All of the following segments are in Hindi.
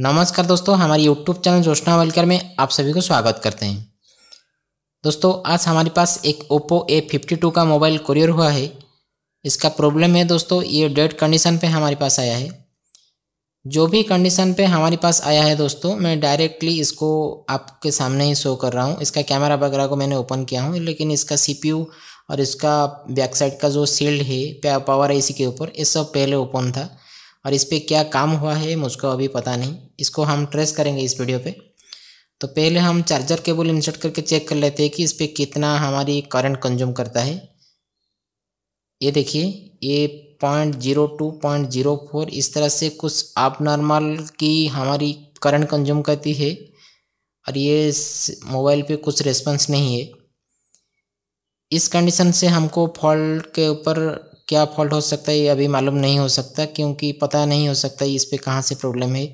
नमस्कार दोस्तों हमारे यूट्यूब चैनल जोशना वेलकर में आप सभी को स्वागत करते हैं दोस्तों आज हमारे पास एक ओप्पो ए फिफ्टी टू का मोबाइल कुरियर हुआ है इसका प्रॉब्लम है दोस्तों ये डेड कंडीशन पे हमारे पास आया है जो भी कंडीशन पे हमारे पास आया है दोस्तों मैं डायरेक्टली इसको आपके सामने ही शो कर रहा हूँ इसका कैमरा वगैरह को मैंने ओपन किया हूँ लेकिन इसका सी और इसका बैक साइड का जो सील्ड है पावर ए के ऊपर ये सब पहले ओपन था और इस पर क्या काम हुआ है मुझको अभी पता नहीं इसको हम ट्रेस करेंगे इस वीडियो पे तो पहले हम चार्जर केबल इंसर्ट करके चेक कर लेते हैं कि इस पर कितना हमारी करंट कंज्यूम करता है ये देखिए ये point zero two point zero four इस तरह से कुछ आप नॉर्मल की हमारी करंट कंज्यूम करती है और ये मोबाइल पे कुछ रेस्पॉन्स नहीं है इस कंडीशन से हमको फॉल्ट के ऊपर क्या फॉल्ट हो सकता है ये अभी मालूम नहीं हो सकता क्योंकि पता नहीं हो सकता इस पर कहाँ से प्रॉब्लम है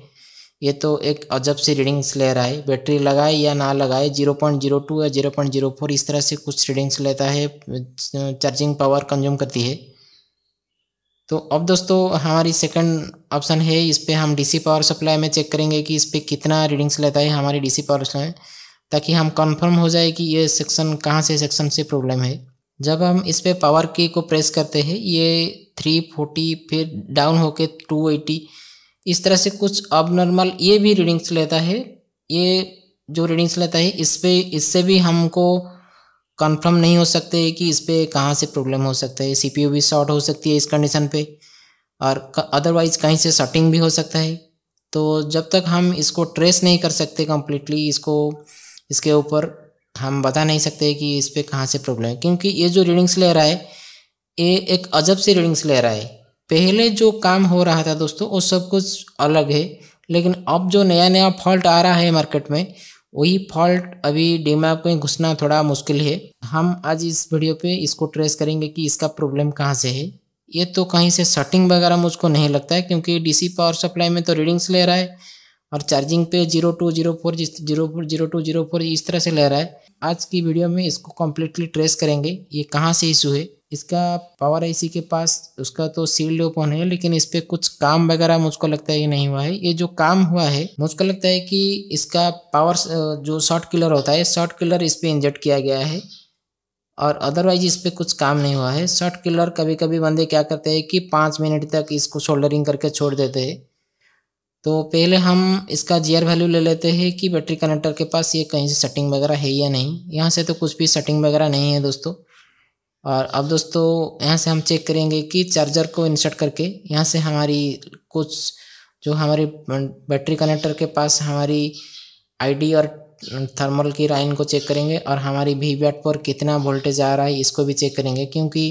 ये तो एक अजब सी रीडिंग्स ले रहा है बैटरी लगाए या ना लगाए जीरो पॉइंट जीरो टू या जीरो पॉइंट जीरो फोर इस तरह से कुछ रीडिंग्स लेता है चार्जिंग पावर कंज्यूम करती है तो अब दोस्तों हमारी सेकंड ऑप्शन है इस पर हम डीसी पावर सप्लाई में चेक करेंगे कि इस पर कितना रीडिंग्स लेता है हमारी डीसी पावर सप्लाई ताकि हम कंफर्म हो जाए कि ये सेक्शन कहाँ से सेक्शन से प्रॉब्लम है जब हम इस पर पावर की को प्रेस करते हैं ये 340 फिर डाउन होके 280 इस तरह से कुछ अब नॉर्मल ये भी रीडिंग्स लेता है ये जो रीडिंग्स लेता है इस पर इससे भी हमको कंफर्म नहीं हो सकते कि इस पर कहाँ से प्रॉब्लम हो सकता है सीपीयू भी शॉर्ट हो सकती है इस कंडीशन पे और अदरवाइज़ कहीं से शॉर्टिंग भी हो सकता है तो जब तक हम इसको ट्रेस नहीं कर सकते कम्प्लीटली इसको इसके ऊपर हम बता नहीं सकते कि इस पर कहाँ से प्रॉब्लम है क्योंकि ये जो रीडिंग्स ले रहा है ये एक अजब से रीडिंग्स ले रहा है पहले जो काम हो रहा था दोस्तों वो सब कुछ अलग है लेकिन अब जो नया नया फॉल्ट आ रहा है मार्केट में वही फॉल्ट अभी डीमैप में घुसना थोड़ा मुश्किल है हम आज इस वीडियो पे इसको ट्रेस करेंगे कि इसका प्रॉब्लम कहाँ से है ये तो कहीं से शटिंग वगैरह मुझको नहीं लगता है क्योंकि डीसी पावर सप्लाई में तो रीडिंग्स ले रहा है और चार्जिंग पे जीरो टू जीरो फोर जिस zero four zero two zero four इस तरह से ले रहा है आज की वीडियो में इसको कम्प्लीटली ट्रेस करेंगे ये कहाँ से इशू है इसका पावर आईसी के पास उसका तो सील्ड ओपन है लेकिन इस पर कुछ काम वगैरह मुझको लगता है ये नहीं हुआ है ये जो काम हुआ है मुझको लगता है कि इसका पावर जो शॉर्ट किलर होता है शॉर्ट किलर इस पर इंजेक्ट किया गया है और अदरवाइज इस पर कुछ काम नहीं हुआ है शॉर्ट किलर कभी कभी बंदे क्या करते हैं कि पाँच मिनट तक इसको शोल्डरिंग करके छोड़ देते हैं तो पहले हम इसका जी वैल्यू ले लेते हैं कि बैटरी कनेक्टर के पास ये कहीं से सेटिंग वगैरह है या नहीं यहाँ से तो कुछ भी सेटिंग वगैरह नहीं है दोस्तों और अब दोस्तों यहाँ से हम चेक करेंगे कि चार्जर को इंसर्ट करके यहाँ से हमारी कुछ जो हमारी बैटरी कनेक्टर के पास हमारी आईडी और थर्मल की लाइन को चेक करेंगे और हमारी वी बैट पर कितना वोल्टेज आ रहा है इसको भी चेक करेंगे क्योंकि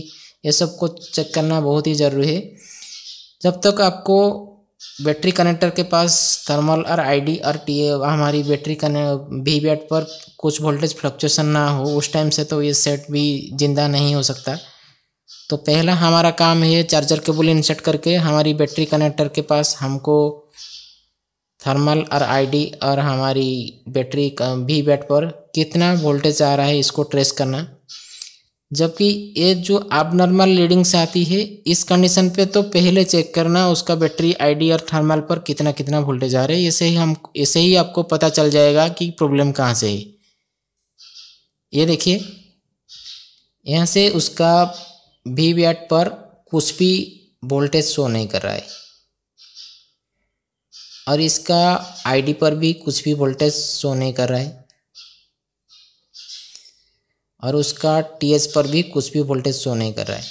ये सब को चेक करना बहुत ही ज़रूरी है जब तक आपको बैटरी कनेक्टर के पास थर्मल और आईडी और टी हमारी बैटरी वी बैट पर कुछ वोल्टेज फ्लक्चुएसन ना हो उस टाइम से तो ये सेट भी जिंदा नहीं हो सकता तो पहला हमारा काम है चार्जर केबल इंसर्ट करके हमारी बैटरी कनेक्टर के पास हमको थर्मल और आईडी और हमारी बैटरी वी बैट पर कितना वोल्टेज आ रहा है इसको ट्रेस करना जबकि ये जो आप नॉर्मल से आती है इस कंडीशन पे तो पहले चेक करना उसका बैटरी आईडी और थर्मल पर कितना कितना वोल्टेज आ रहा है ऐसे ही हम ऐसे ही आपको पता चल जाएगा कि प्रॉब्लम कहाँ से है ये देखिए यहाँ से उसका वी वैट पर कुछ भी वोल्टेज शो नहीं कर रहा है और इसका आईडी पर भी कुछ भी वोल्टेज शो नहीं कर रहा है और उसका टी पर भी कुछ भी वोल्टेज शो नहीं कर रहा है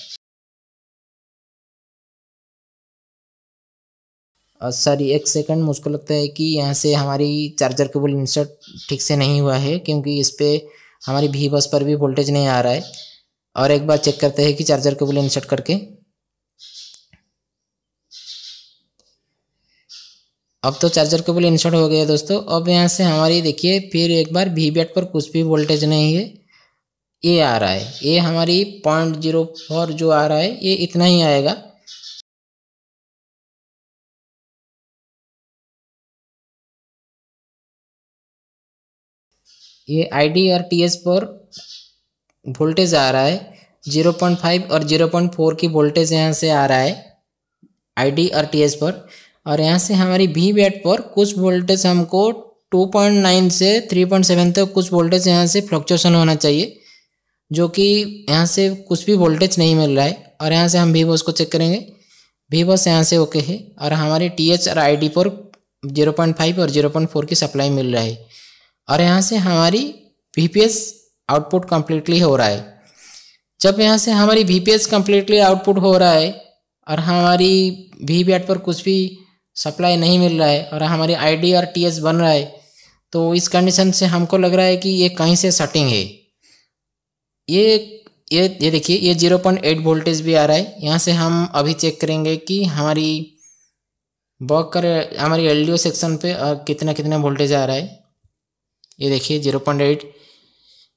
सॉरी एक सेकंड मुझको लगता है कि यहाँ से हमारी चार्जर केबल इंसर्ट ठीक से नहीं हुआ है क्योंकि इस पर हमारी भी बस पर भी वोल्टेज नहीं आ रहा है और एक बार चेक करते हैं कि चार्जर केबल इंसर्ट करके अब तो चार्जर केबल इंसर्ट हो गया दोस्तों अब यहाँ से हमारी देखिए फिर एक बार वी बैट पर कुछ भी वोल्टेज नहीं है ए आ रहा है ए हमारी पॉइंट जीरो फोर जो आ रहा है ये इतना ही आएगा ये आईडी और टीएस पर वोल्टेज आ रहा है जीरो पॉइंट फाइव और जीरो पॉइंट फोर की वोल्टेज यहाँ से आ रहा है आईडी और टीएस पर और यहाँ से हमारी वी बैट पर कुछ वोल्टेज हमको टू पॉइंट नाइन से थ्री पॉइंट सेवन तक कुछ वोल्टेज यहाँ से फ्लक्चुएशन होना चाहिए जो कि यहाँ से कुछ भी वोल्टेज नहीं मिल रहा है और यहाँ से हम वी बॉस को चेक करेंगे वी बॉस यहाँ से ओके है और हमारे टी एच और आई डी पर जीरो पॉइंट फाइव और जीरो पॉइंट फोर की सप्लाई मिल रहा है और यहाँ से हमारी V P S output completely हो रहा है जब यहाँ से हमारी V P S completely output हो रहा है और हमारी वी बैट पर कुछ भी सप्लाई नहीं मिल रहा है और हमारी आई डी और टी एस बन रहा है तो इस कंडीशन से हमको लग रहा है कि ये कहीं से सटिंग है ये ये ये देखिए ये जीरो पॉइंट एट वोल्टेज भी आ रहा है यहाँ से हम अभी चेक करेंगे कि हमारी बॉकर हमारी ओ सेक्शन पे कितना कितना वोल्टेज आ रहा है ये देखिए जीरो पॉइंट एट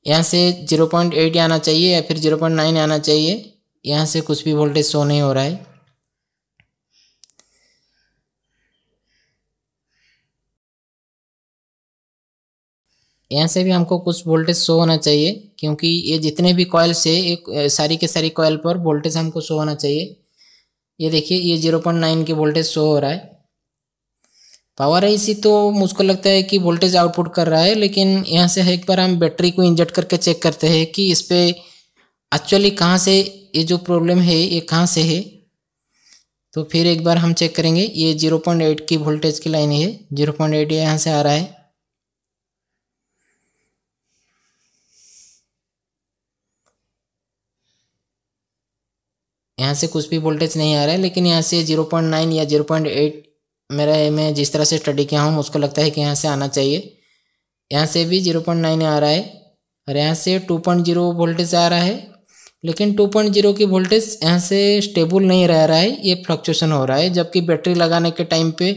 यहाँ से जीरो पॉइंट एट आना चाहिए या फिर जीरो पॉइंट नाइन आना चाहिए यहाँ से कुछ भी वोल्टेज शो नहीं हो रहा है यहाँ से भी हमको कुछ वोल्टेज शो होना चाहिए क्योंकि ये जितने भी कॉयल्स है ये सारी के सारी कॉयल पर वोल्टेज हमको शो होना चाहिए ये देखिए ये जीरो पॉइंट नाइन की वोल्टेज शो हो रहा है पावर है इसी तो मुझको लगता है कि वोल्टेज आउटपुट कर रहा है लेकिन यहाँ से एक बार हम बैटरी को इंजेक्ट करके चेक करते हैं कि इस पर एक्चुअली कहाँ से ये जो प्रॉब्लम है ये कहाँ से है तो फिर एक बार हम चेक करेंगे ये जीरो पॉइंट एट की वोल्टेज की लाइन है जीरो पॉइंट एट यहाँ से आ रहा है यहाँ से कुछ भी वोल्टेज नहीं आ रहा है लेकिन यहाँ से जीरो पॉइंट नाइन या जीरो पॉइंट एट मेरा मैं जिस तरह से स्टडी किया हूँ उसको लगता है कि यहाँ से आना चाहिए यहाँ से भी जीरो पॉइंट नाइन आ रहा है और यहाँ से टू पॉइंट जीरो वोल्टेज आ रहा है लेकिन टू पॉइंट जीरो की वोल्टेज यहाँ से स्टेबल नहीं रह रहा है ये फ्लक्चुएसन हो रहा है जबकि बैटरी लगाने के टाइम पर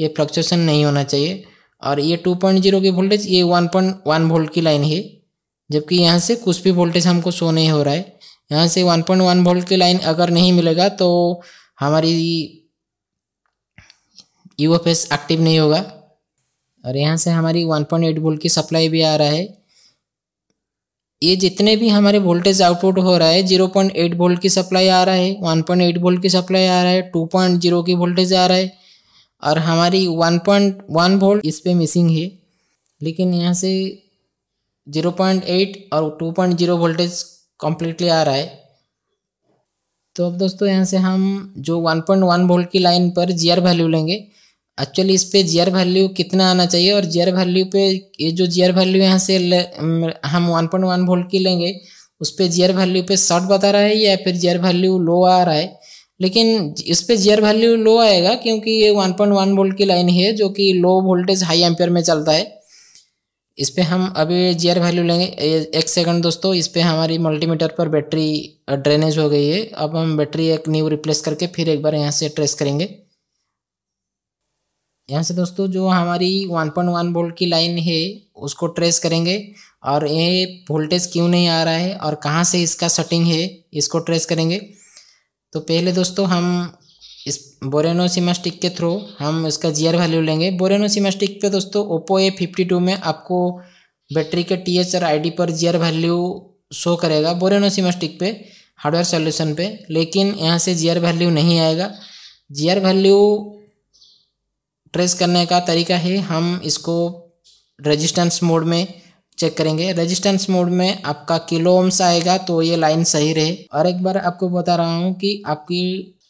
ये फ्लक्चुएसन नहीं होना चाहिए और ये टू पॉइंट जीरो की वोल्टेज ये वन पॉइंट वन वोल्ट की लाइन है जबकि यहाँ से कुछ भी वोल्टेज हमको शो नहीं हो रहा है यहाँ से 1.1 वोल्ट की लाइन अगर नहीं मिलेगा तो हमारी यू एक्टिव नहीं होगा और यहाँ से हमारी 1.8 वोल्ट की सप्लाई भी आ रहा है ये जितने भी हमारे वोल्टेज आउटपुट हो रहा है 0.8 वोल्ट की सप्लाई आ रहा है 1.8 वोल्ट की सप्लाई आ रहा है 2.0 की वोल्टेज आ रहा है और हमारी 1.1 वोल्ट इस पर मिसिंग है लेकिन यहाँ से 0.8 और 2.0 वोल्टेज कम्प्लीटली आ रहा है तो अब दोस्तों यहाँ से हम जो 1.1 वोल्ट की लाइन पर जी आर वैल्यू लेंगे एक्चुअली इस पे जी आर वैल्यू कितना आना चाहिए और जी आर वैल्यू पे ये जो जी आर वैल्यू यहाँ से हम 1.1 वोल्ट की लेंगे उस पर जी आर वैल्यू पे शॉर्ट बता रहा है या फिर जी आर वैल्यू लो आ रहा है लेकिन इस पर जी आर वैल्यू लो आएगा क्योंकि ये वन वोल्ट की लाइन है जो कि लो वोल्टेज हाई एम्पियर में चलता है इस पर हम अभी जी आर वैल्यू लेंगे एक सेकंड दोस्तों इस पर हमारी मल्टीमीटर पर बैटरी ड्रेनेज हो गई है अब हम बैटरी एक न्यू रिप्लेस करके फिर एक बार यहाँ से ट्रेस करेंगे यहाँ से दोस्तों जो हमारी 1.1 वोल्ट की लाइन है उसको ट्रेस करेंगे और ये वोल्टेज क्यों नहीं आ रहा है और कहाँ से इसका सटिंग है इसको ट्रेस करेंगे तो पहले दोस्तों हम इस बोरेनो सिमेस्टिक के थ्रू हम इसका आर वैल्यू लेंगे बोरेनो सिमेस्टिक पे दोस्तों ओप्पो ए फिफ्टी टू में आपको बैटरी के T H R I D पर आर वैल्यू शो करेगा बोरेनो सिमेस्टिक पे हार्डवेयर सॉल्यूशन पे लेकिन यहाँ से आर वैल्यू नहीं आएगा आर वैल्यू ट्रेस करने का तरीका है हम इसको रजिस्टेंस मोड में चेक करेंगे रेजिस्टेंस मोड में आपका किलो ओम्स आएगा तो ये लाइन सही रहे और एक बार आपको बता रहा हूँ कि आपकी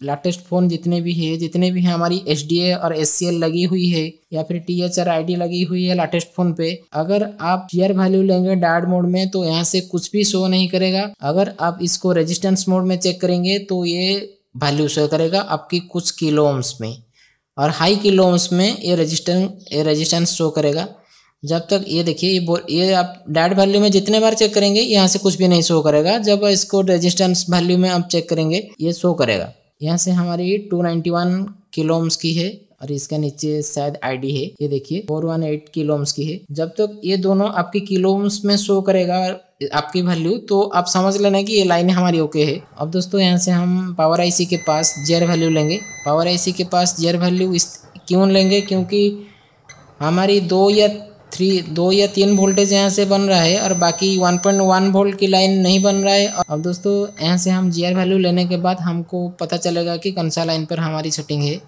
लेटेस्ट फ़ोन जितने भी है जितने भी हैं हमारी एस और एस लगी हुई है या फिर T H R I D लगी हुई है लेटेस्ट फ़ोन पे अगर आप शेयर वैल्यू लेंगे डार्ड मोड में तो यहाँ से कुछ भी शो नहीं करेगा अगर आप इसको रेजिस्टेंस मोड में चेक करेंगे तो ये वैल्यू शो करेगा आपकी कुछ किलो ओम्स में और हाई किलो ओम्स में ये रजिस्टेंस ये रजिस्टेंस शो करेगा जब तक ये देखिए ये ये आप डैड वैल्यू में जितने बार चेक करेंगे यहाँ से कुछ भी नहीं शो करेगा जब इसको रेजिस्टेंस वैल्यू में आप चेक करेंगे ये शो करेगा यहाँ से हमारी 291 किलोम्स की है और इसके नीचे शायद आईडी है ये देखिए 418 किलोम्स की है जब तक तो ये दोनों आपके किलोम्स में शो करेगा आपकी वैल्यू तो आप समझ लेना कि ये लाइन हमारी ओके है अब दोस्तों यहाँ से हम पावर आईसी के पास जेयर वैल्यू लेंगे पावर आईसी के पास जेयर वैल्यू इस क्यों लेंगे क्योंकि हमारी दो या थ्री दो या तीन वोल्टेज यहाँ से बन रहा है और बाकी वन पॉइंट वन वोल्ट की लाइन नहीं बन रहा है अब दोस्तों यहाँ से हम जी आर वैल्यू लेने के बाद हमको पता चलेगा कि कौन सा लाइन पर हमारी सेटिंग है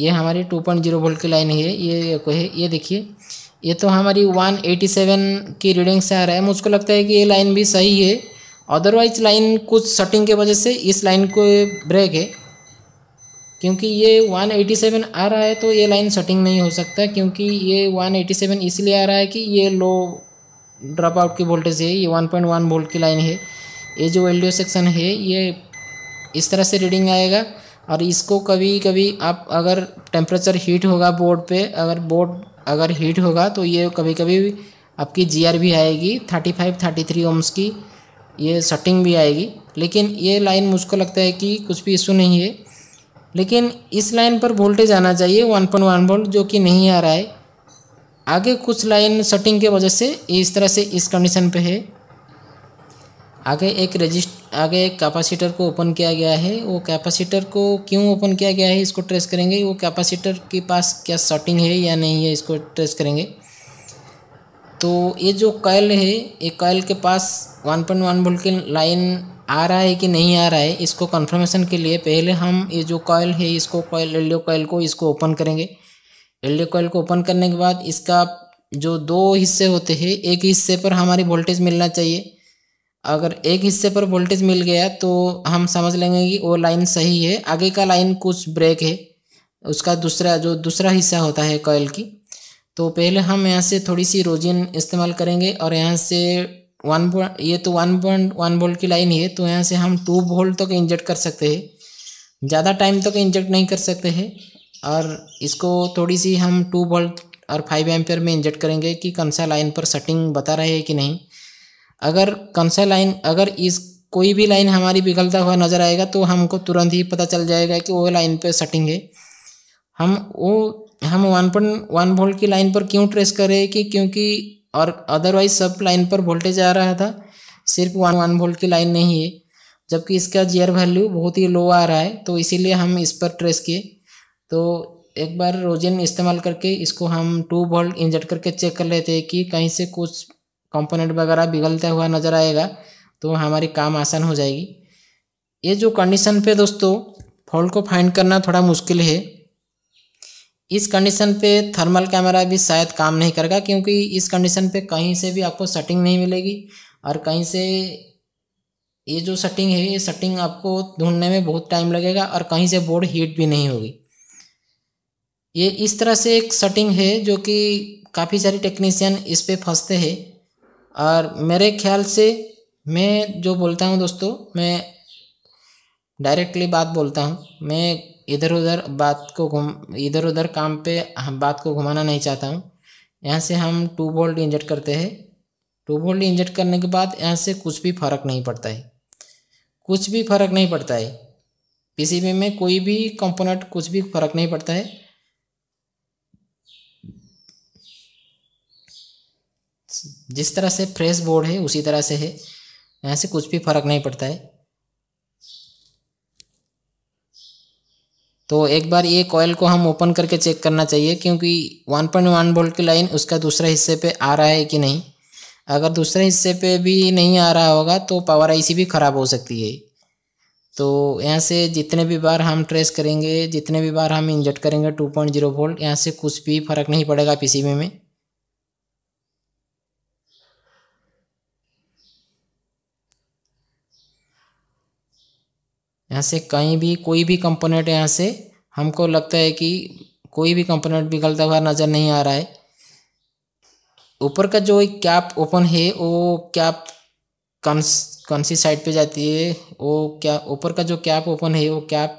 ये हमारी टू पॉइंट जीरो वोल्ट की लाइन है ये को है ये देखिए ये तो हमारी वन एटी सेवन की रीडिंग से आ रहा है मुझको लगता है कि ये लाइन भी सही है अदरवाइज लाइन कुछ शटिंग के वजह से इस लाइन को ब्रेक है क्योंकि ये 187 आ रहा है तो ये लाइन शटिंग नहीं हो सकता क्योंकि ये 187 इसलिए आ रहा है कि ये लो ड्रॉप आउट की वोल्टेज है ये 1.1 वोल्ट की लाइन है ये जो एल सेक्शन है ये इस तरह से रीडिंग आएगा और इसको कभी कभी आप अगर टेम्परेचर हीट होगा बोर्ड पे अगर बोर्ड अगर हीट होगा तो ये कभी कभी आपकी जी आर भी आएगी thirty five thirty three ohms की ये सेटिंग भी आएगी लेकिन ये लाइन मुझको लगता है कि कुछ भी इशू नहीं है लेकिन इस लाइन पर वोल्टेज आना चाहिए वन पॉइंट वन वोल्ट जो कि नहीं आ रहा है आगे कुछ लाइन सेटिंग के वजह से इस तरह से इस कंडीशन पे है आगे एक रजिस्ट आगे एक कैपेसिटर को ओपन किया गया है वो कैपेसिटर को क्यों ओपन किया गया है इसको ट्रेस करेंगे वो कैपेसिटर के पास क्या शॉर्टिंग है या नहीं है इसको ट्रेस करेंगे तो ये जो कॉयल है ये कॉयल के पास 1.1 पॉइंट वोल्ट की लाइन आ रहा है कि नहीं आ रहा है इसको कंफर्मेशन के लिए पहले हम ये जो कॉयल है इसको कॉयल एल कॉयल को इसको ओपन करेंगे एल कॉयल को ओपन करने के बाद इसका जो दो हिस्से होते हैं एक हिस्से पर हमारी वोल्टेज मिलना चाहिए अगर एक हिस्से पर वोल्टेज मिल गया तो हम समझ लेंगे कि वो लाइन सही है आगे का लाइन कुछ ब्रेक है उसका दूसरा जो दूसरा हिस्सा होता है कॉयल की तो पहले हम यहाँ से थोड़ी सी रोजिन इस्तेमाल करेंगे और यहाँ से वन पॉइंट ये तो वन पॉइंट वन वोल्ट की लाइन है तो यहाँ से हम टू वोल्ट तक तो इंजेक्ट कर सकते हैं ज़्यादा टाइम तक तो इंजेक्ट नहीं कर सकते हैं और इसको थोड़ी सी हम टू वोल्ट और फाइव एम्पेयर में इंजेक्ट करेंगे कि कौन सा लाइन पर सेटिंग बता रहे हैं कि नहीं अगर कौन सा लाइन अगर इस कोई भी लाइन हमारी बिगलता हुआ नज़र आएगा तो हमको तुरंत ही पता चल जाएगा कि वो लाइन पर सटिंग है हम वो हम वन पॉइंट वन वोल्ट की लाइन पर क्यों ट्रेस कर रहे हैं कि क्योंकि और अदरवाइज सब लाइन पर वोल्टेज आ रहा था सिर्फ वन वन वोल्ट की लाइन नहीं है जबकि इसका जियर वैल्यू बहुत ही लो आ रहा है तो इसीलिए हम इस पर ट्रेस किए तो एक बार रोजन इस्तेमाल करके इसको हम टू वोल्ट इंजेक्ट करके चेक कर लेते हैं कि कहीं से कुछ कंपोनेंट वगैरह बिगलता हुआ नज़र आएगा तो हमारी काम आसान हो जाएगी ये जो कंडीशन पे दोस्तों फॉल्ट को फाइंड करना थोड़ा मुश्किल है इस कंडीशन पे थर्मल कैमरा भी शायद काम नहीं करेगा क्योंकि इस कंडीशन पे कहीं से भी आपको सेटिंग नहीं मिलेगी और कहीं से ये जो सेटिंग है ये सेटिंग आपको ढूंढने में बहुत टाइम लगेगा और कहीं से बोर्ड हीट भी नहीं होगी ये इस तरह से एक सेटिंग है जो कि काफ़ी सारे टेक्नीशियन इस पर फंसते हैं और मेरे ख्याल से मैं जो बोलता हूँ दोस्तों मैं डायरेक्टली बात बोलता हूँ मैं इधर उधर बात को घुम इधर उधर काम पे हम बात को घुमाना नहीं चाहता हूँ यहाँ से हम टू वोल्ट इंजेक्ट करते हैं टू वोल्ट इंजेक्ट करने के बाद यहाँ से कुछ भी फर्क नहीं पड़ता है कुछ भी फर्क नहीं पड़ता है पीसीबी में कोई भी कंपोनेंट कुछ भी फर्क नहीं पड़ता है जिस तरह से फ्रेश बोर्ड है उसी तरह से है यहाँ से कुछ भी फर्क नहीं पड़ता है तो एक बार ये कॉयल को हम ओपन करके चेक करना चाहिए क्योंकि 1.1 वोल्ट की लाइन उसका दूसरे हिस्से पे आ रहा है कि नहीं अगर दूसरे हिस्से पे भी नहीं आ रहा होगा तो पावर आईसी भी ख़राब हो सकती है तो यहाँ से जितने भी बार हम ट्रेस करेंगे जितने भी बार हम इंजेक्ट करेंगे 2.0 वोल्ट यहाँ से कुछ भी फर्क नहीं पड़ेगा पीसीबी में यहाँ से कहीं भी कोई भी कंपोनेंट यहाँ से हमको लगता है कि कोई भी कंपोनेंट गलत हुआ नज़र नहीं आ रहा है ऊपर का जो एक कैप ओपन है वो कैप कंस कौन सी साइड पे जाती है वो क्या ऊपर का जो कैप ओपन है वो कैप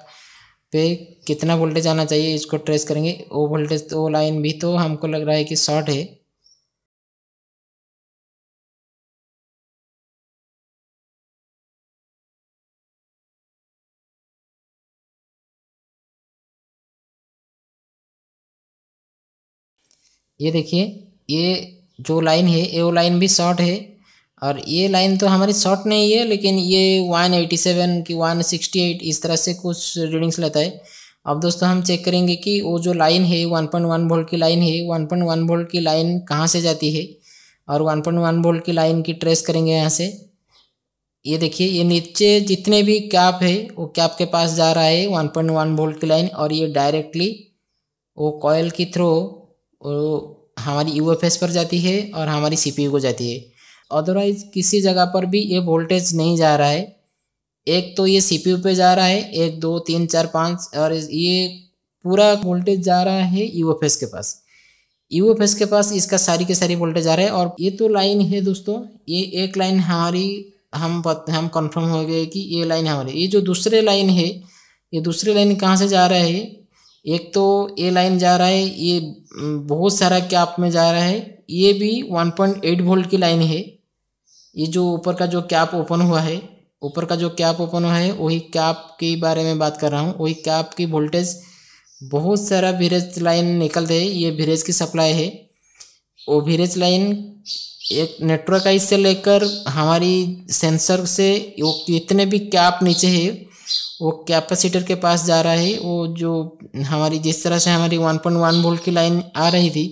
पे कितना वोल्टेज आना चाहिए इसको ट्रेस करेंगे वो वोल्टेज तो लाइन भी तो हमको लग रहा है कि शॉर्ट है ये देखिए ये जो लाइन है ये लाइन भी शॉर्ट है और ये लाइन तो हमारी शॉर्ट नहीं है लेकिन ये 187 की 168 इस तरह से कुछ रीडिंग्स लेता है अब दोस्तों हम चेक करेंगे कि वो जो लाइन है 1.1 वोल्ट की लाइन है 1.1 वोल्ट की लाइन कहाँ से जाती है और 1.1 वोल्ट की लाइन की ट्रेस करेंगे यहाँ से ये देखिए ये नीचे जितने भी कैप है वो कैप के पास जा रहा है वन वन वोल्ट की लाइन और ये डायरेक्टली वो कॉयल के थ्रू और हमारी यू पर जाती है और हमारी सी को जाती है अदरवाइज किसी जगह पर भी ये वोल्टेज नहीं जा रहा है एक तो ये सी पी पे जा रहा है एक दो तीन चार पाँच और ये पूरा वोल्टेज जा रहा है यू के पास यू के पास इसका सारी के सारी वोल्टेज आ रहा है और ये तो लाइन है दोस्तों ये एक लाइन हमारी हम हम कंफर्म हो गए कि ये लाइन हमारी ये जो दूसरे लाइन है ये दूसरे लाइन कहाँ से जा रहा है एक तो ये लाइन जा रहा है ये बहुत सारा कैप में जा रहा है ये भी 1.8 वोल्ट की लाइन है ये जो ऊपर का जो कैप ओपन हुआ है ऊपर का जो कैप ओपन हुआ है वही कैप के बारे में बात कर रहा हूँ वही कैप की वोल्टेज बहुत सारा वीरेज लाइन निकलते है ये वीरेज की सप्लाई है वो भीरेज लाइन एक नेटवर्क आई से लेकर हमारी सेंसर से वो कितने भी कैप नीचे है वो कैपेसिटर के पास जा रहा है वो जो हमारी जिस तरह से हमारी 1.1 वोल्ट की लाइन आ रही थी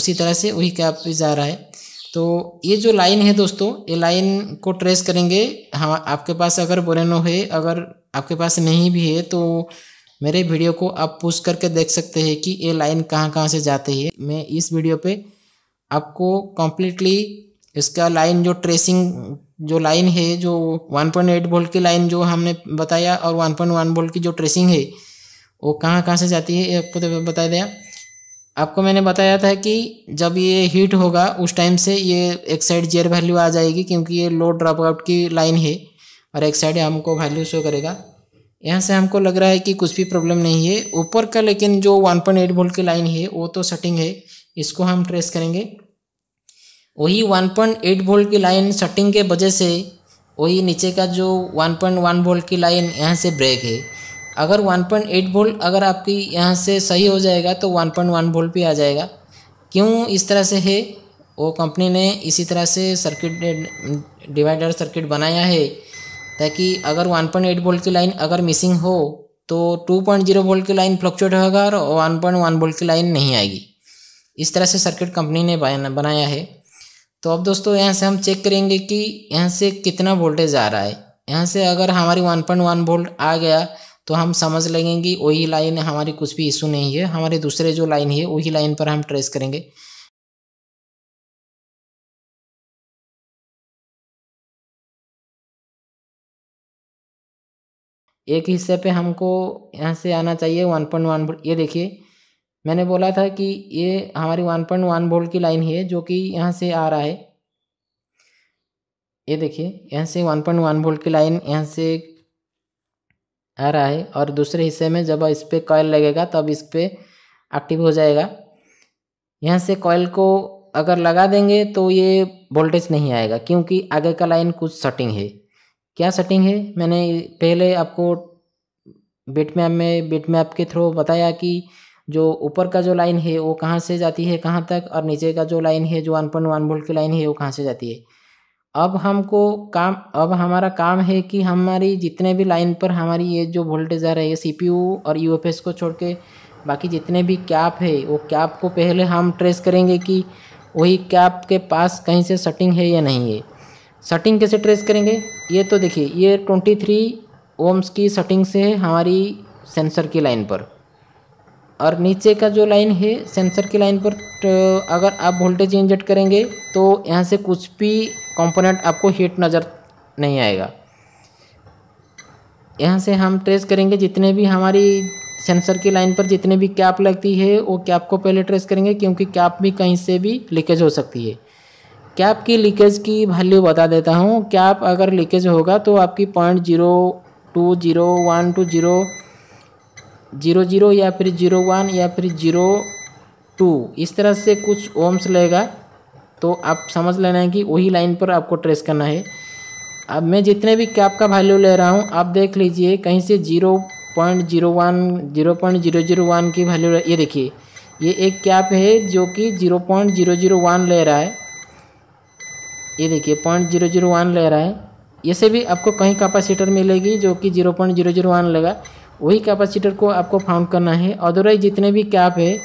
उसी तरह से वही कैप पे जा रहा है तो ये जो लाइन है दोस्तों ये लाइन को ट्रेस करेंगे हम हाँ, आपके पास अगर बोरेनो है अगर आपके पास नहीं भी है तो मेरे वीडियो को आप पुश करके देख सकते हैं कि ये लाइन कहाँ कहाँ से जाती है मैं इस वीडियो पर आपको कम्प्लीटली इसका लाइन जो ट्रेसिंग जो लाइन है जो 1.8 वोल्ट की लाइन जो हमने बताया और 1.1 वोल्ट की जो ट्रेसिंग है वो कहाँ कहाँ से जाती है आपको तो बता दिया आपको मैंने बताया था कि जब ये हीट होगा उस टाइम से ये एक साइड जेयर वैल्यू आ जाएगी क्योंकि ये लो ड्रॉप आउट की लाइन है और एक साइड हमको वैल्यू शो करेगा यहाँ से हमको लग रहा है कि कुछ भी प्रॉब्लम नहीं है ऊपर का लेकिन जो 1.8 वोल्ट की लाइन है वो तो सटिंग है इसको हम ट्रेस करेंगे वही 1.8 वोल्ट की लाइन शटिंग के वजह से वही नीचे का जो 1.1 वोल्ट की लाइन यहाँ से ब्रेक है अगर 1.8 वोल्ट अगर आपकी यहाँ से सही हो जाएगा तो 1.1 वोल्ट भी आ जाएगा क्यों इस तरह से है वो कंपनी ने इसी तरह से सर्किट डिवाइडर सर्किट बनाया है ताकि अगर 1.8 वोल्ट की लाइन अगर मिसिंग हो तो 2.0 वोल्ट की लाइन फ्लक्चुएट होगा और 1.1 वोल्ट की लाइन नहीं आएगी इस तरह से सर्किट कंपनी ने बनाया है तो अब दोस्तों यहाँ से हम चेक करेंगे कि यहाँ से कितना वोल्टेज आ रहा है यहाँ से अगर हमारी वन पॉइंट वन वोल्ट आ गया तो हम समझ लेंगे कि वही लाइन हमारी कुछ भी इशू नहीं है हमारे दूसरे जो लाइन है वही लाइन पर हम ट्रेस करेंगे एक हिस्से पे हमको यहाँ से आना चाहिए वन पॉइंट वन ये देखिए मैंने बोला था कि ये हमारी वन पॉइंट वन वोल्ट की लाइन है जो कि यहाँ से आ रहा है ये देखिए यहाँ से वन पॉइंट वन वोल्ट की लाइन यहाँ से आ रहा है और दूसरे हिस्से में जब इस पर कॉयल लगेगा तब इस पर एक्टिव हो जाएगा यहाँ से कॉयल को अगर लगा देंगे तो ये वोल्टेज नहीं आएगा क्योंकि आगे का लाइन कुछ सटिंग है क्या सटिंग है मैंने पहले आपको बिट मैप में बिट मैप के थ्रू बताया कि जो ऊपर का जो लाइन है वो कहाँ से जाती है कहाँ तक और नीचे का जो लाइन है जो वन पॉइंट वन वोल्ट की लाइन है वो कहाँ से जाती है अब हमको काम अब हमारा काम है कि हमारी जितने भी लाइन पर हमारी ये जो वोल्टेज आ रही है पी सी और यू को छोड़ के बाकी जितने भी कैप है वो कैप को पहले हम ट्रेस करेंगे कि वही कैप के पास कहीं से सटिंग है या नहीं है सटिंग कैसे ट्रेस करेंगे ये तो देखिए ये ट्वेंटी थ्री ओम्स की सटिंग से है हमारी सेंसर की लाइन पर और नीचे का जो लाइन है सेंसर की लाइन पर तो अगर आप वोल्टेज इंजेक्ट करेंगे तो यहाँ से कुछ भी कंपोनेंट आपको हीट नज़र नहीं आएगा यहाँ से हम ट्रेस करेंगे जितने भी हमारी सेंसर की लाइन पर जितने भी कैप लगती है वो कैप को पहले ट्रेस करेंगे क्योंकि कैप भी कहीं से भी लीकेज हो सकती है कैप की लीकेज की वैल्यू बता देता हूँ कैप अगर लीकेज होगा तो आपकी point zero two zero one two zero zero zero या फिर जीरो वन या फिर जीरो टू इस तरह से कुछ ओम्स लगेगा तो आप समझ लेना है कि वही लाइन पर आपको ट्रेस करना है अब मैं जितने भी कैप का वैल्यू ले रहा हूँ आप देख लीजिए कहीं से zero point zero one zero point zero zero one की वैल्यू ये देखिए ये एक कैप है जो कि zero point zero zero one ले रहा है ये देखिए पॉइंट जीरो जीरो वन ले रहा है ऐसे भी आपको कहीं कैपेसिटर मिलेगी जो कि zero point zero zero one लेगा वही कैपेसिटर को आपको फाउंड करना है अदरवाइज जितने भी कैप है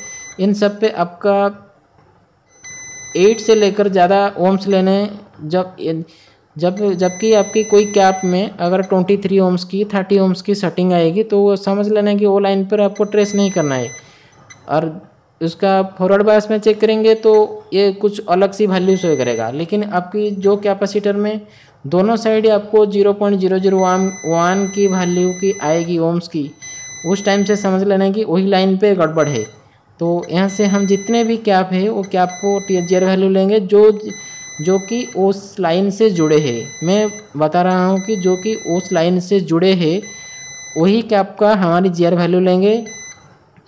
इन सब पे आपका एट से लेकर ज़्यादा ओम्स लेने जब जब जबकि आपकी कोई कैप में अगर ट्वेंटी थ्री ओम्स की थर्टी ओम्स की सेटिंग आएगी तो वो समझ लेना है कि वो लाइन पर आपको ट्रेस नहीं करना है और उसका फॉरवर्ड बायस में चेक करेंगे तो ये कुछ अलग सी वैल्यू शो करेगा लेकिन आपकी जो कैपेसिटर में दोनों साइड आपको zero point zero zero one one की वैल्यू की आएगी ओम्स की उस टाइम से समझ लेना कि वही लाइन पे गड़बड़ है तो यहाँ से हम जितने भी कैप है वो कैप को टी जी वैल्यू लेंगे जो जो कि उस लाइन से जुड़े हैं मैं बता रहा हूँ कि जो कि उस लाइन से जुड़े हैं वही कैप का हमारी जी वैल्यू लेंगे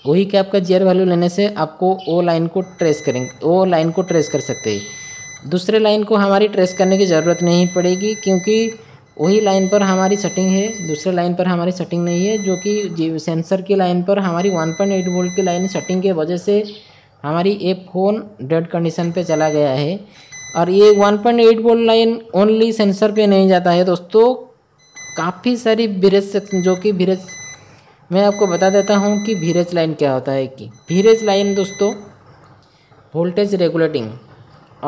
वही कैप का जी वैल्यू लेने से आपको वो लाइन को ट्रेस करेंगे वो लाइन को ट्रेस कर सकते हैं दूसरे लाइन को हमारी ट्रेस करने की ज़रूरत नहीं पड़ेगी क्योंकि वही लाइन पर हमारी सेटिंग है दूसरे लाइन पर हमारी सेटिंग नहीं है जो कि सेंसर की लाइन पर हमारी 1.8 पॉइंट वोल्ट की लाइन सेटिंग के वजह से हमारी ये फ़ोन डेड कंडीशन पे चला गया है और ये 1.8 point volt line only sensor पे नहीं जाता है दोस्तों काफ़ी सारी भीरेज जो कि भीरेज मैं आपको बता देता हूँ कि भीरेज लाइन क्या होता है कि भीरेज लाइन दोस्तों वोल्टेज रेगुलेटिंग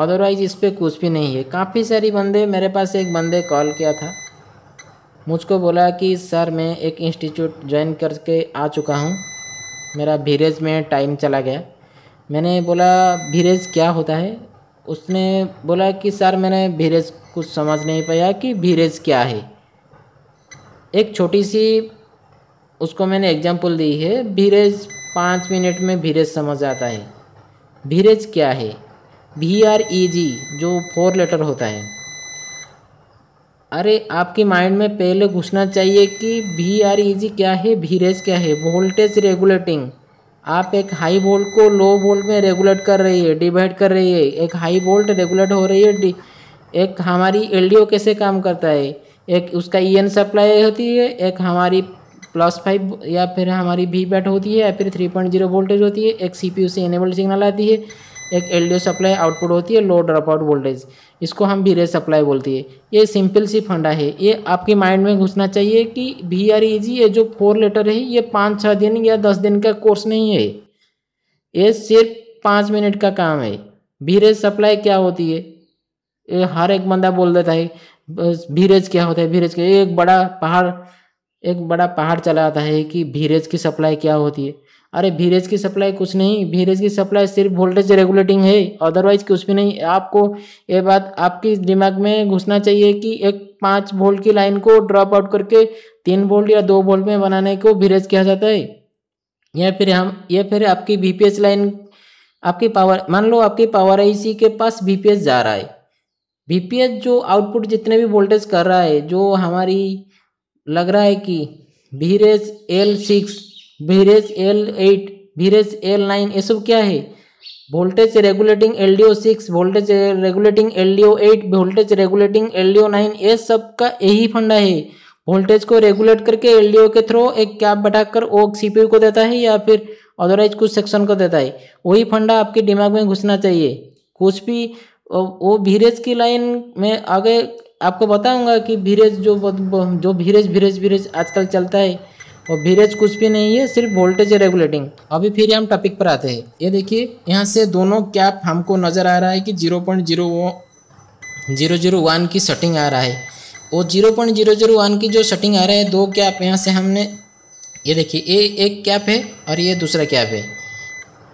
अदरवाइज़ इस पर कुछ भी नहीं है काफ़ी सारी बंदे मेरे पास एक बंदे कॉल किया था मुझको बोला कि सर मैं एक इंस्टीट्यूट ज्वाइन करके आ चुका हूँ मेरा भीरेज में टाइम चला गया मैंने बोला भीरेज क्या होता है उसने बोला कि सर मैंने भीरेज कुछ समझ नहीं पाया कि भीरेज क्या है एक छोटी सी उसको मैंने एग्जाम्पल दी है भीरेज पाँच मिनट में भीरेज समझ आता है भीरेज क्या है वी आर ई जी जो फोर लेटर होता है अरे आपके माइंड में पहले घुसना चाहिए कि वी आर ई जी क्या है वीरेज क्या है वोल्टेज रेगुलेटिंग आप एक हाई वोल्ट को लो वोल्ट में रेगुलेट कर रही है डिवाइड कर रही है एक हाई वोल्ट रेगुलेट हो रही है एक हमारी एल कैसे काम करता है एक उसका ई एन सप्लाई होती है एक हमारी प्लस फाइव या फिर हमारी वी बैट होती है या फिर थ्री पॉइंट जीरो वोल्टेज होती है एक सी पी यू से एनेबल्ड सिग्नल आती है एक एल सप्लाई आउटपुट होती है लो ड्रॉपआउट वोल्टेज इसको हम भी रे सप्लाई बोलती है ये सिंपल सी फंडा है ये आपके माइंड में घुसना चाहिए कि वी आर ई जी ये जो फोर लेटर है ये पाँच छः दिन या दस दिन का कोर्स नहीं है ये सिर्फ पाँच मिनट का काम है भीरेज सप्लाई क्या होती है ये हर एक बंदा बोल देता है भीरेज क्या होता है भीरेज क्या एक बड़ा पहाड़ एक बड़ा पहाड़ चला आता है कि भीरेज की सप्लाई क्या होती है अरे भीरेज की सप्लाई कुछ नहीं भीरेज की सप्लाई सिर्फ वोल्टेज रेगुलेटिंग है अदरवाइज कुछ भी नहीं आपको ये बात आपके दिमाग में घुसना चाहिए कि एक पाँच वोल्ट की लाइन को ड्रॉप आउट करके तीन वोल्ट या दो वोल्ट में बनाने को भीरेज कहा जाता है या फिर हम या फिर आपकी वी लाइन आपकी पावर मान लो आपकी पावर आई के पास वी जा रहा है वी जो आउटपुट जितने भी वोल्टेज कर रहा है जो हमारी लग रहा है कि भीरेज एल सिक्स वीरेज एल एट वीरेज एल नाइन ये सब क्या है voltage regulating L D O six voltage regulating L D O eight voltage regulating L D O nine ये सब का यही फंडा है वोल्टेज को रेगुलेट करके एल डी ओ के थ्रू एक कैप बैठाकर वो सी पी यू को देता है या फिर अदरवाइज कुछ सेक्शन को देता है वही फंडा आपके दिमाग में घुसना चाहिए कुछ भी वो भीरेज की लाइन में आगे आपको बताऊंगा कि भीरेज जो जो भीरेज भीरेज भीरेज आजकल चलता है और वीरेज कुछ भी नहीं है सिर्फ वोल्टेज रेगुलेटिंग अभी फिर हम टॉपिक पर आते हैं ये देखिए यहाँ से दोनों कैप हमको नज़र आ रहा है कि zero point zero zero zero one की सेटिंग आ रहा है और zero point zero zero one की जो सेटिंग आ रहा है दो कैप यहाँ से हमने ये देखिए ये एक कैप है और ये दूसरा कैप है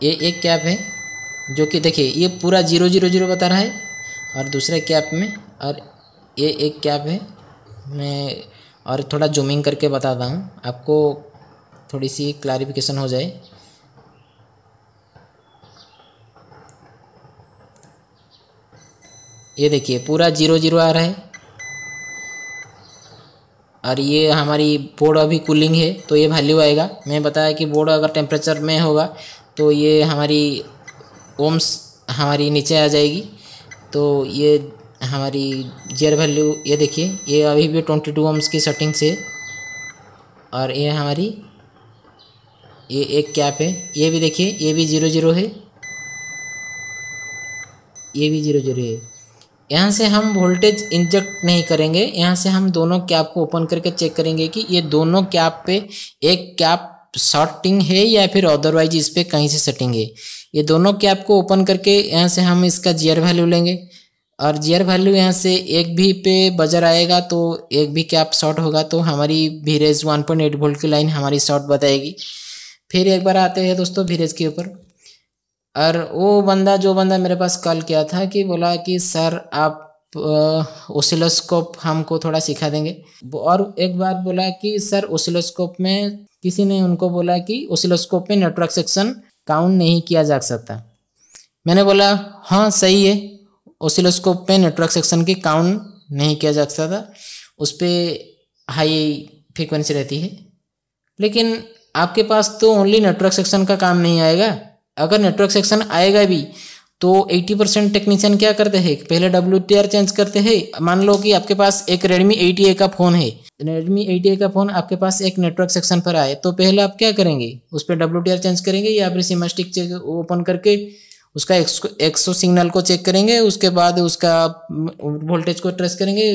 ये एक कैप है जो कि देखिए ये पूरा जीरो जीरो जीरो बता रहा है और दूसरे कैप में और ये एक कैप है मैं और थोड़ा जूमिंग करके बताता हूँ आपको थोड़ी सी क्लैरिफिकेशन हो जाए ये देखिए पूरा जीरो जीरो आ रहा है और ये हमारी बोर्ड अभी कूलिंग है तो ये वैल्यू आएगा मैं बताया कि बोर्ड अगर टेम्परेचर में होगा तो ये हमारी ओम्स हमारी नीचे आ जाएगी तो ये हमारी जेयर वैल्यू ये देखिए ये अभी भी ट्वेंटी टू ओम्स की सेटिंग से और ये हमारी ये एक कैप है ये भी देखिए ये भी ज़ीरो ज़ीरो है ये भी ज़ीरो ज़ीरो है यहाँ से हम वोल्टेज इंजेक्ट नहीं करेंगे यहाँ से हम दोनों कैप को ओपन करके चेक करेंगे कि ये दोनों कैप पे एक कैप शॉर्टिंग है या फिर अदरवाइज इस पर कहीं से सेटिंग है ये दोनों कैप को ओपन करके यहाँ से हम इसका जियर वैल्यू लेंगे और जियर वैल्यू यहाँ से एक भी पे बजर आएगा तो एक भी कैप शॉर्ट होगा तो हमारी वीरेज वन पॉइंट एट वोल्ट की लाइन हमारी शॉर्ट बताएगी फिर एक बार आते हैं दोस्तों वीरेज के ऊपर और वो बंदा जो बंदा मेरे पास कॉल किया था कि बोला कि सर आप ओसिलोस्कोप हमको थोड़ा सिखा देंगे और एक बार बोला कि सर ओसिलोस्कोप में किसी ने उनको बोला कि ओसिलोस्कोप में नेटवर्क सेक्शन काउंट नहीं किया जा सकता मैंने बोला हाँ सही है ओसिलोस्कोप पे नेटवर्क सेक्शन की काउंट नहीं किया जा सकता था उस पर हाई फ्रिक्वेंसी रहती है लेकिन आपके पास तो ओनली नेटवर्क सेक्शन का काम नहीं आएगा अगर नेटवर्क सेक्शन आएगा भी तो 80 परसेंट टेक्नीशियन क्या करते हैं पहले डब्ल्यू चेंज करते हैं मान लो कि आपके पास एक रेडमी एटी का फ़ोन है रेडमी एटी का फ़ोन आपके पास एक नेटवर्क सेक्शन पर आए तो पहले आप क्या करेंगे उस पर डब्ल्यू चेंज करेंगे या फिर सिमास्टिक ओपन करके उसका एक्सो सिग्नल को चेक करेंगे उसके बाद उसका वोल्टेज को ट्रेस करेंगे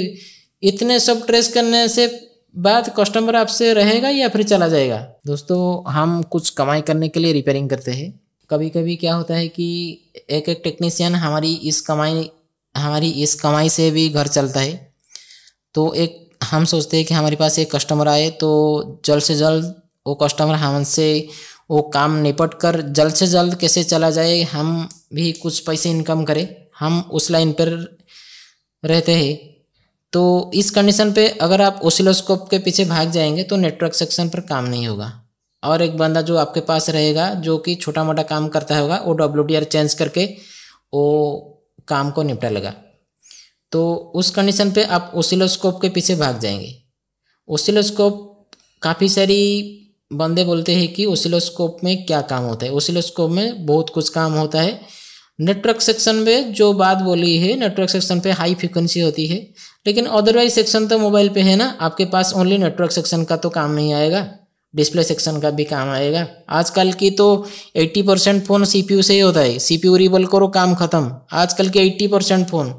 इतने सब ट्रेस करने से बाद कस्टमर आपसे रहेगा या फिर चला जाएगा दोस्तों हम कुछ कमाई करने के लिए रिपेयरिंग करते हैं कभी कभी क्या होता है कि एक एक टेक्नीशियन हमारी इस कमाई हमारी इस कमाई से भी घर चलता है तो एक हम सोचते हैं कि हमारे पास एक कस्टमर आए तो जल्द से जल्द वो कस्टमर हमसे वो काम निपट कर जल्द से जल्द कैसे चला जाए हम भी कुछ पैसे इनकम करें हम उस लाइन पर रहते हैं तो इस कंडीशन पे अगर आप ओसिलोस्कोप के पीछे भाग जाएंगे तो नेटवर्क सेक्शन पर काम नहीं होगा और एक बंदा जो आपके पास रहेगा जो कि छोटा मोटा काम करता होगा वो डब्ल्यू चेंज करके वो काम को निपटा लगा तो उस कंडीशन पे आप ओसिलोस्कोप के पीछे भाग जाएंगे ओसिलोस्कोप काफ़ी सारी बंदे बोलते हैं कि ओसिलोस्कोप में क्या काम होता है ओसिलोस्कोप में बहुत कुछ काम होता है नेटवर्क सेक्शन में जो बात बोली है नेटवर्क सेक्शन पे हाई फ्रिक्वेंसी होती है लेकिन अदरवाइज सेक्शन तो मोबाइल पे है ना आपके पास ओनली नेटवर्क सेक्शन का तो काम नहीं आएगा डिस्प्ले सेक्शन का भी काम आएगा आजकल की तो 80 परसेंट फ़ोन सीपीयू से ही होता है सीपीयू रिबल करो काम खत्म आजकल के 80 परसेंट फ़ोन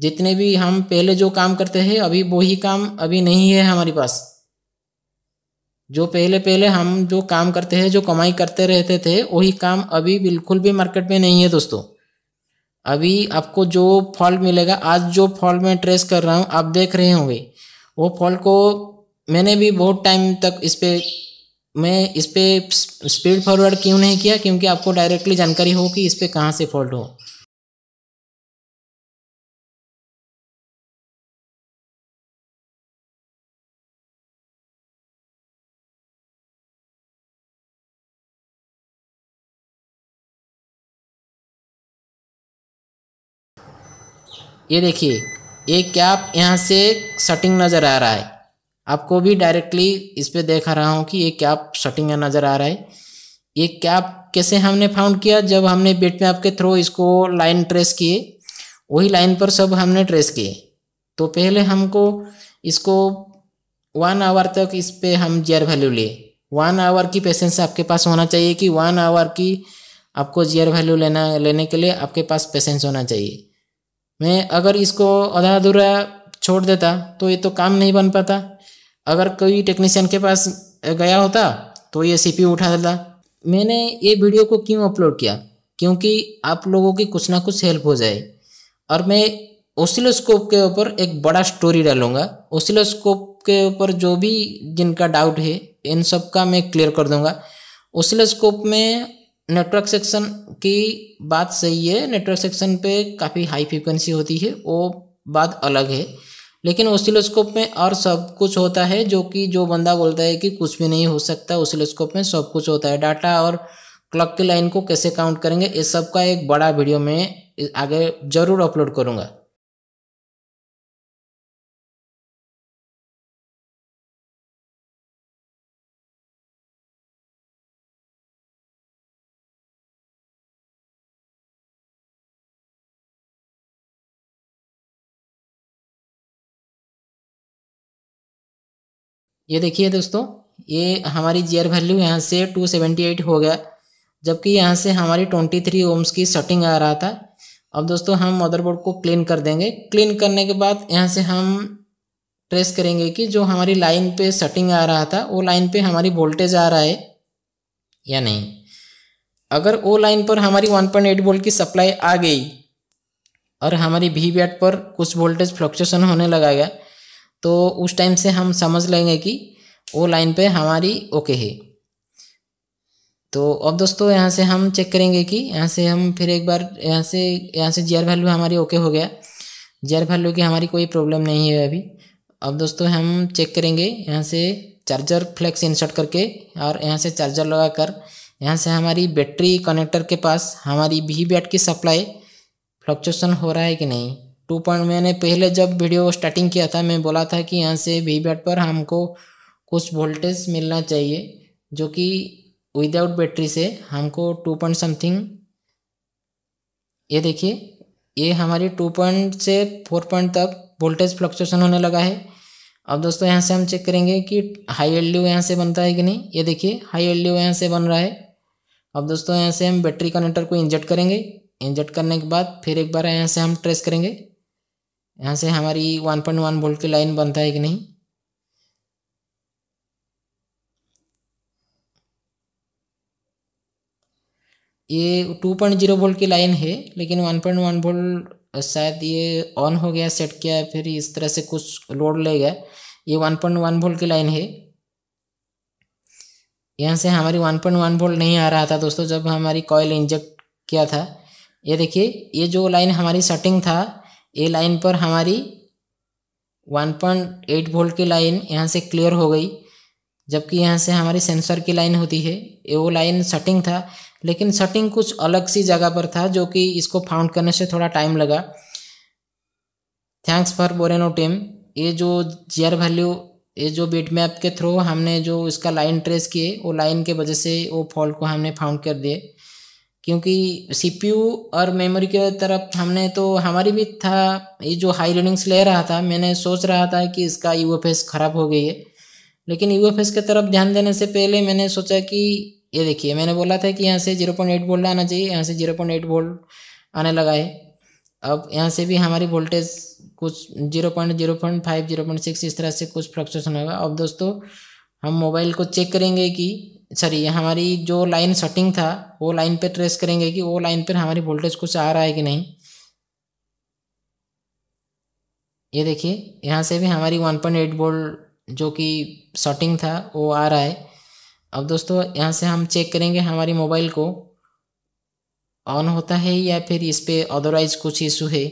जितने भी हम पहले जो काम करते हैं अभी वही काम अभी नहीं है हमारे पास जो पहले पहले हम जो काम करते हैं जो कमाई करते रहते थे वही काम अभी बिल्कुल भी मार्केट में नहीं है दोस्तों अभी आपको जो फल मिलेगा आज जो फल मैं ट्रेस कर रहा हूँ आप देख रहे होंगे वो फल को मैंने भी बहुत टाइम तक इस पर मैं इस पर स्पीड फॉरवर्ड क्यों नहीं किया क्योंकि आपको डायरेक्टली जानकारी हो कि इस पर कहाँ से फॉल्ट हो ये देखिए ये कैप यहाँ से सटिंग नज़र आ रहा है आपको भी डायरेक्टली इस पर देख रहा हूँ कि ये कैप सटिंग नज़र आ रहा है ये कैप कैसे हमने फाउंड किया जब हमने बेट में आपके थ्रू इसको लाइन ट्रेस किए वही लाइन पर सब हमने ट्रेस किए तो पहले हमको इसको वन आवर तक इस पर हम जेयर वैल्यू लिए वन आवर की पेशेंस आपके पास होना चाहिए कि वन आवर की आपको जेयर वैल्यू लेना लेने के लिए आपके पास पेशेंस होना चाहिए मैं अगर इसको आधा अधूरा छोड़ देता तो ये तो काम नहीं बन पाता अगर कोई टेक्नीशियन के पास गया होता तो ये सी उठा देता मैंने ये वीडियो को क्यों अपलोड किया क्योंकि आप लोगों की कुछ ना कुछ हेल्प हो जाए और मैं ओसिलोस्कोप के ऊपर एक बड़ा स्टोरी डालूंगा ओसिलोस्कोप के ऊपर जो भी जिनका डाउट है इन सब का मैं क्लियर कर दूंगा ओसिलोस्कोप में नेटवर्क सेक्शन की बात सही है नेटवर्क सेक्शन पे काफ़ी हाई फ्रिक्वेंसी होती है वो बात अलग है लेकिन ओसिलोस्कोप में और सब कुछ होता है जो कि जो बंदा बोलता है कि कुछ भी नहीं हो सकता ओसिलोस्कोप में सब कुछ होता है डाटा और क्लॉक की लाइन को कैसे काउंट करेंगे ये सब का एक बड़ा वीडियो में आगे ज़रूर अपलोड करूँगा ये देखिए दोस्तों ये हमारी जी आर वैल्यू यहाँ से टू सेवेंटी एट हो गया जबकि यहाँ से हमारी ट्वेंटी थ्री ओम्स की शटिंग आ रहा था अब दोस्तों हम मदरबोर्ड को क्लीन कर देंगे क्लीन करने के बाद यहाँ से हम ट्रेस करेंगे कि जो हमारी लाइन पे शटिंग आ रहा था वो लाइन पे हमारी वोल्टेज आ रहा है या नहीं अगर वो लाइन पर हमारी 1.8 पॉइंट वोल्ट की सप्लाई आ गई और हमारी वी बैट पर कुछ वोल्टेज फ्लक्चुएसन होने लगा गया तो उस टाइम से हम समझ लेंगे कि वो लाइन पे हमारी ओके है तो अब दोस्तों यहाँ से हम चेक करेंगे कि यहाँ से हम फिर एक बार यहाँ से यहाँ से जी वैल्यू हमारी ओके हो गया जी वैल्यू की हमारी कोई प्रॉब्लम नहीं है अभी अब दोस्तों हम चेक करेंगे यहाँ से चार्जर फ्लेक्स इंसर्ट करके और यहाँ से चार्जर लगा कर यहाँ से हमारी बैटरी कनेक्टर के पास हमारी वी बैट की सप्लाई फ्लक्चुएसन हो रहा है कि नहीं टू पॉइंट मैंने पहले जब वीडियो स्टार्टिंग किया था मैं बोला था कि यहाँ से वी बैट पर हमको कुछ वोल्टेज मिलना चाहिए जो कि विदाउट बैटरी से हमको टू पॉइंट समथिंग ये देखिए ये हमारी टू पॉइंट से फोर पॉइंट तक वोल्टेज फ्लक्चुएसन होने लगा है अब दोस्तों यहाँ से हम चेक करेंगे कि हाई एल डी यहाँ से बनता है कि नहीं ये देखिए हाई एल डी यहाँ से बन रहा है अब दोस्तों यहाँ से हम बैटरी कनेक्टर को इंजेक्ट करेंगे इंजेक्ट करने के बाद फिर एक बार यहाँ से हम ट्रेस करेंगे यहाँ से हमारी वन पॉइंट वन वोल्ट की लाइन बनता है कि नहीं ये टू पॉइंट जीरो वोल्ट की लाइन है लेकिन वन पॉइंट वन वोल्ट शायद ये ऑन हो गया सेट किया फिर इस तरह से कुछ लोड ले गया ये वन पॉइंट वन वोल्ट की लाइन है यहाँ से हमारी वन पॉइंट वन वोल्ट नहीं आ रहा था दोस्तों जब हमारी कॉयल इंजेक्ट किया था ये देखिए ये जो लाइन हमारी सेटिंग था ए लाइन पर हमारी 1.8 वोल्ट की लाइन यहाँ से क्लियर हो गई जबकि यहाँ से हमारी सेंसर की लाइन होती है ये वो लाइन सटिंग था लेकिन सटिंग कुछ अलग सी जगह पर था जो कि इसको फाउंड करने से थोड़ा टाइम लगा थैंक्स फॉर बोरेनो टीम ये जो जी वैल्यू ये जो बीट मैप के थ्रू हमने जो इसका लाइन ट्रेस किए वो लाइन के वजह से वो फॉल्ट को हमने फाउंड कर दिए क्योंकि सी और मेमोरी की तरफ हमने तो हमारी भी था ये जो हाई रीडिंग्स ले रहा था मैंने सोच रहा था कि इसका यू ख़राब हो गई है लेकिन यू एफ की तरफ ध्यान देने से पहले मैंने सोचा कि ये देखिए मैंने बोला था कि यहाँ से जीरो पॉइंट एट वोल्ट आना चाहिए यहाँ से जीरो पॉइंट एट वोल्ट आने लगा है अब यहाँ से भी हमारी वोल्टेज कुछ zero point zero point five zero point six इस तरह से कुछ फ्लक्चुएसन होगा अब दोस्तों हम मोबाइल को चेक करेंगे कि सॉरी हमारी जो लाइन सेटिंग था वो लाइन पे ट्रेस करेंगे कि वो लाइन पर हमारी वोल्टेज कुछ आ रहा है कि नहीं ये देखिए यहाँ से भी हमारी वन पॉइंट एट वोल्ट जो कि शॉटिंग था वो आ रहा है अब दोस्तों यहाँ से हम चेक करेंगे हमारी मोबाइल को ऑन होता है या फिर इस पर अदरवाइज कुछ इशू है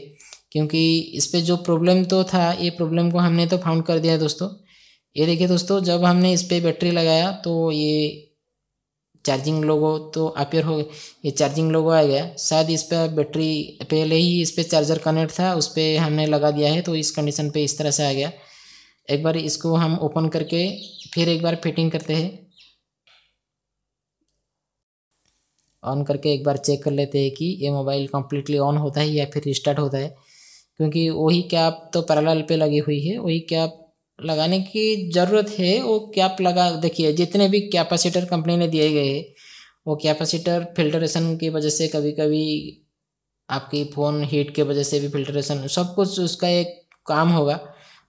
क्योंकि इस पर जो प्रॉब्लम तो था ये प्रॉब्लम को हमने तो फाउंड कर दिया है दोस्तों ये देखिए दोस्तों जब हमने इस पर बैटरी लगाया तो ये चार्जिंग लोगो तो अपेयर हो ये चार्जिंग लोगो आ गया शायद इस पर बैटरी पहले ही इस पर चार्जर कनेक्ट था उस पर हमने लगा दिया है तो इस कंडीशन पे इस तरह से आ गया एक बार इसको हम ओपन करके फिर एक बार फिटिंग करते हैं ऑन करके एक बार चेक कर लेते हैं कि ये मोबाइल कम्प्लीटली ऑन होता है या फिर रिस्टार्ट होता है क्योंकि वही कैप तो पैरल पर लगी हुई है वही कैप लगाने की ज़रूरत है वो कैप लगा देखिए जितने भी कैपेसिटर कंपनी ने दिए गए वो कैपेसिटर फिल्ट्रेशन की वजह से कभी कभी आपकी फ़ोन हीट के वजह से भी फिल्ट्रेशन सब कुछ उसका एक काम होगा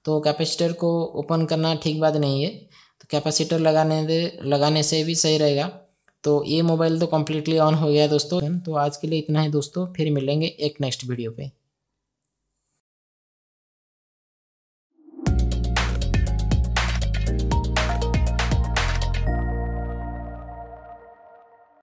तो कैपेसिटर को ओपन करना ठीक बात नहीं है तो कैपेसिटर लगाने दे लगाने से भी सही रहेगा तो ये मोबाइल तो कम्प्लीटली ऑन हो गया दोस्तों तो आज के लिए इतना ही दोस्तों फिर मिलेंगे एक नेक्स्ट वीडियो पर